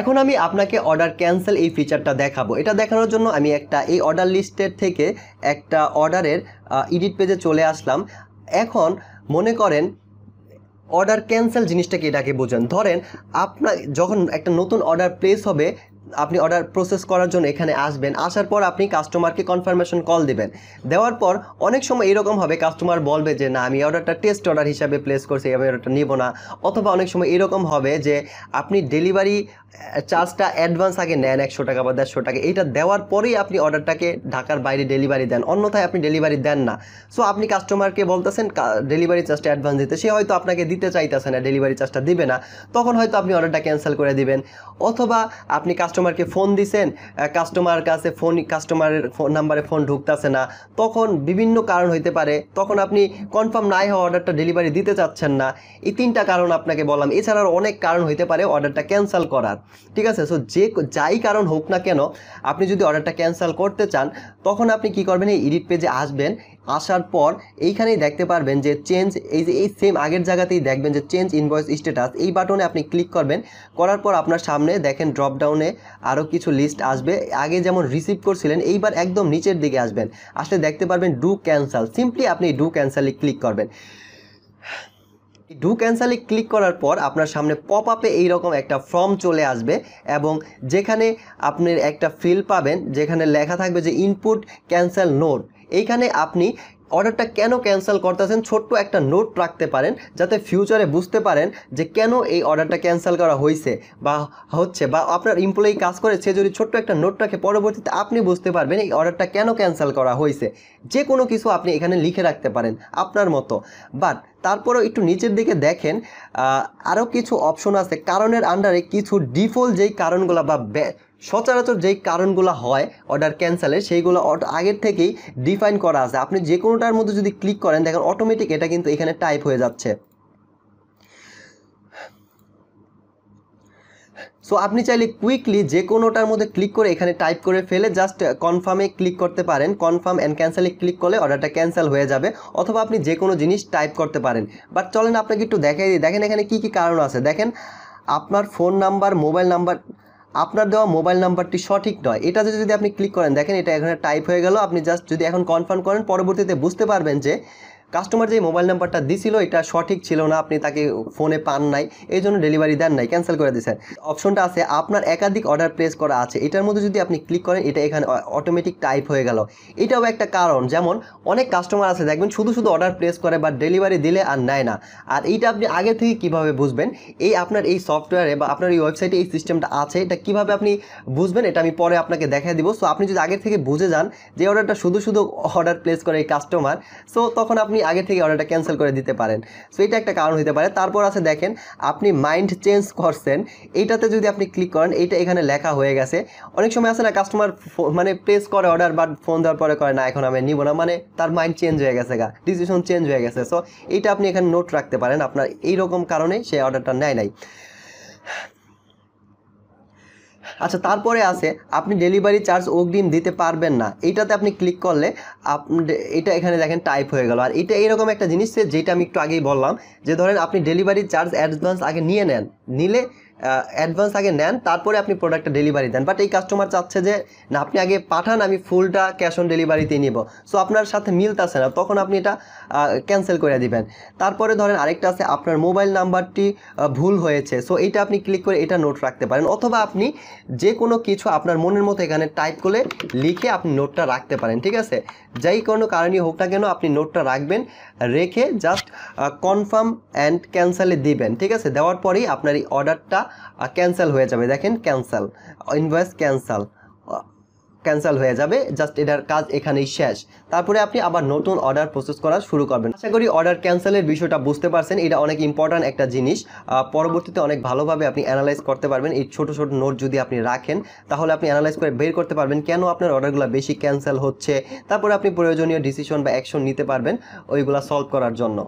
এখন আমি আপনাকে অর্ডার ক্যান্সেল এই ফিচারটা দেখাবো এটা দেখানোর জন্য আমি একটা এই অর্ডার লিস্টের থেকে একটা অর্ডারের এডিট পেজে চলে আসলাম এখন মনে করেন অর্ডার ক্যান্সেল জিনিসটাকে এটাকে বোঝেন ধরেন আপনার যখন একটা নতুন অর্ডার প্লেস হবে আপনি অর্ডার প্রসেস করার জন্য এখানে আসবেন আসার পর আপনি কাস্টমারকে কনফার্মেশন কল দেবেন দেওয়ার পর অনেক সময় এরকম হবে কাস্টমার বলবে যে না আমি অর্ডারটা টেস্ট অর্ডার হিসাবে প্লেস করছি আমি অর্ডারটা নিব না অথবা অনেক সময় এরকম হবে যে আপনি ডেলিভারি চার্জটা অ্যাডভান্স আগে নেন একশো টাকা বা দেড়শো টাকা এটা দেওয়ার পরেই আপনি অর্ডারটাকে ঢাকার বাইরে ডেলিভারি দেন অন্যথায় আপনি ডেলিভারি দেন না সো আপনি কাস্টমারকে বলতেছেন ডেলিভারি চার্জটা অ্যাডভান্স দিতে সে হয়তো আপনাকে দিতে চাইতেছে না ডেলিভারি চার্জটা দিবে না তখন হয়তো আপনি অর্ডারটা ক্যান্সেল করে দিবেন অথবা আপনি কাস্টমারকে ফোন দিছেন কাস্টমার কাছে ফোন কাস্টমারের ফোন নাম্বারে ফোন ঢুকতেছে না তখন বিভিন্ন কারণ হইতে পারে তখন আপনি কনফার্ম নাই হওয়া অর্ডারটা ডেলিভারি দিতে চাচ্ছেন না এই তিনটা কারণ আপনাকে বললাম এছাড়াও অনেক কারণ হইতে পারে অর্ডারটা ক্যান্সেল করার ঠিক আছে সো যে যাই কারণ হোক না কেন আপনি যদি অর্ডারটা ক্যান্সেল করতে চান তখন আপনি কি করবেন এই এডিট পেজে আসবেন আসার পর এইখানেই দেখতে পারবেন যে চেঞ্জ এই যে এই সেম আগের জায়গাতেই দেখবেন যে চেঞ্জ ইনভয়েস স্ট্যাটাস এই বাটনে আপনি ক্লিক করবেন করার পর আপনার সামনে সামনে দেখেন ড্রপ ডাউনে আরও কিছু লিস্ট আসবে আগে যেমন রিসিভ করছিলেন এইবার একদম নিচের দিকে আসবেন আসলে দেখতে পারবেন ডু ক্যান্সাল সিম্পলি আপনি ডু ক্যান্সালে ক্লিক করবেন ডু ক্যান্সালে ক্লিক করার পর আপনার সামনে পপ আপে এইরকম একটা ফর্ম চলে আসবে এবং যেখানে আপনি একটা ফিল পাবেন যেখানে লেখা থাকবে যে ইনপুট ক্যান্সেল নোট এইখানে আপনি অর্ডারটা কেন ক্যান্সেল করতেছেন ছোট্ট একটা নোট রাখতে পারেন যাতে ফিউচারে বুঝতে পারেন যে কেন এই অর্ডারটা ক্যান্সেল করা হয়েছে বা হচ্ছে বা আপনার এমপ্লয়ি কাজ করে সে যদি ছোট্ট একটা নোট রাখে পরবর্তীতে আপনি বুঝতে পারবেন এই অর্ডারটা কেন ক্যান্সেল করা হয়েছে যে কোনো কিছু আপনি এখানে লিখে রাখতে পারেন আপনার মতো বাট তারপরেও একটু নিচের দিকে দেখেন আরও কিছু অপশন আছে কারণের আন্ডারে কিছু ডিফল্ট যেই কারণগুলো বা সচরাচর যেই কারণগুলো হয় অর্ডার ক্যান্সেলের সেইগুলো আগের থেকেই ডিফাইন করা আছে আপনি যে কোনোটার মধ্যে যদি ক্লিক করেন দেখেন অটোমেটিক এটা কিন্তু এখানে টাইপ হয়ে যাচ্ছে সো আপনি চাইলে কুইকলি যে কোনোটার মধ্যে ক্লিক করে এখানে টাইপ করে ফেলে জাস্ট কনফার্মে ক্লিক করতে পারেন কনফার্ম অ্যান্ড ক্যান্সেলে ক্লিক করলে অর্ডারটা ক্যান্সেল হয়ে যাবে অথবা আপনি যে কোনো জিনিস টাইপ করতে পারেন বাট চলেন আপনাকে একটু দেখাই দিই দেখেন এখানে কি কি কারণ আছে দেখেন আপনার ফোন নাম্বার মোবাইল নাম্বার আপনার দেওয়া মোবাইল নাম্বারটি সঠিক নয় এটাতে যদি আপনি ক্লিক করেন দেখেন এটা এখানে টাইপ হয়ে গেল আপনি জাস্ট যদি এখন কনফার্ম করেন পরবর্তীতে বুঝতে পারবেন যে কাস্টমার যে মোবাইল নাম্বারটা দিছিল এটা সঠিক ছিল না আপনি তাকে ফোনে পান নাই এই জন্য ডেলিভারি দেন নাই ক্যান্সেল করে দিয়েছেন অপশনটা আছে আপনার একাধিক অর্ডার প্লেস করা আছে এটার মধ্যে যদি আপনি ক্লিক করেন এটা এখানে অটোমেটিক টাইপ হয়ে গেল এটাও একটা কারণ যেমন অনেক কাস্টমার আছে দেখবেন শুধু শুধু অর্ডার প্লেস করে বা ডেলিভারি দিলে আর নেয় না আর এইটা আপনি আগে থেকে কিভাবে বুঝবেন এই আপনার এই সফটওয়্যারে বা আপনার এই ওয়েবসাইটে এই সিস্টেমটা আছে এটা কিভাবে আপনি বুঝবেন এটা আমি পরে আপনাকে দেখা দিব সো আপনি যদি আগে থেকে বুঝে যান যে অর্ডারটা শুধু শুধু অর্ডার প্লেস করে এই কাস্টমার সো তখন আপনি আপনি আগে থেকে অর্ডারটা ক্যান্সেল করে দিতে পারেন সো এটা একটা কারণ হতে পারে তারপর আছে দেখেন আপনি মাইন্ড চেঞ্জ করছেন এইটাতে যদি আপনি ক্লিক করেন এইটা এখানে লেখা হয়ে গেছে অনেক সময় আছে না কাস্টমার মানে প্লেস করে অর্ডার বাট ফোন দেওয়ার পরে করে না এখন আমি নিব না মানে তার মাইন্ড চেঞ্জ হয়ে গেছে গা ডিসিশন চেঞ্জ হয়ে গেছে সো এইটা আপনি এখানে নোট রাখতে পারেন আপনার এইরকম কারণে সে অর্ডারটা নেয় নাই আচ্ছা তারপরে আছে আপনি ডেলিভারি চার্জ অগ্রিম দিতে পারবেন না এইটাতে আপনি ক্লিক করলে এটা এখানে দেখেন টাইপ হয়ে গেল আর এটা এরকম একটা জিনিস যেটা আমি একটু আগেই বললাম যে ধরেন আপনি ডেলিভারি চার্জ অ্যাডভান্স আগে নিয়ে নেন নিলে অ্যাডভান্স আগে নেন তারপরে আপনি প্রোডাক্টটা ডেলিভারি দেন বাট এই কাস্টমার চাচ্ছে যে না আপনি আগে পাঠান আমি ফুলটা ক্যাশ অন ডেলিভারিতেই নিব সো আপনার সাথে মিলতেছে না তখন আপনি এটা ক্যান্সেল করে দিবেন তারপরে ধরেন আরেকটা আছে আপনার মোবাইল নাম্বারটি ভুল হয়েছে সো এটা আপনি ক্লিক করে এটা নোট রাখতে পারেন অথবা আপনি যে কোনো কিছু আপনার মনের মতো এখানে টাইপ করে লিখে আপনি নোটটা রাখতে পারেন ঠিক আছে যাই কোনো কারণই হোক না কেন আপনি নোটটা রাখবেন রেখে জাস্ট কনফার্ম অ্যান্ড ক্যান্সেলে দিবেন ঠিক আছে দেওয়ার পরেই আপনার এই অর্ডারটা ক্যান্সেল হয়ে যাবে দেখেন ক্যান্সেল ইনভয়েস ক্যান্সেল ক্যান্সেল হয়ে যাবে জাস্ট এটার কাজ এখানেই শেষ তারপরে আপনি আবার নতুন অর্ডার প্রসেস করা শুরু করবেন আশা করি অর্ডার ক্যান্সেলের বিষয়টা বুঝতে পারছেন এটা অনেক ইম্পর্ট্যান্ট একটা জিনিস পরবর্তীতে অনেক ভালোভাবে আপনি অ্যানালাইজ করতে পারবেন এই ছোট ছোট নোট যদি আপনি রাখেন তাহলে আপনি অ্যানালাইজ করে বের করতে পারবেন কেন আপনার অর্ডারগুলো বেশি ক্যান্সেল হচ্ছে তারপরে আপনি প্রয়োজনীয় ডিসিশন বা অ্যাকশন নিতে পারবেন ওইগুলো সলভ করার জন্য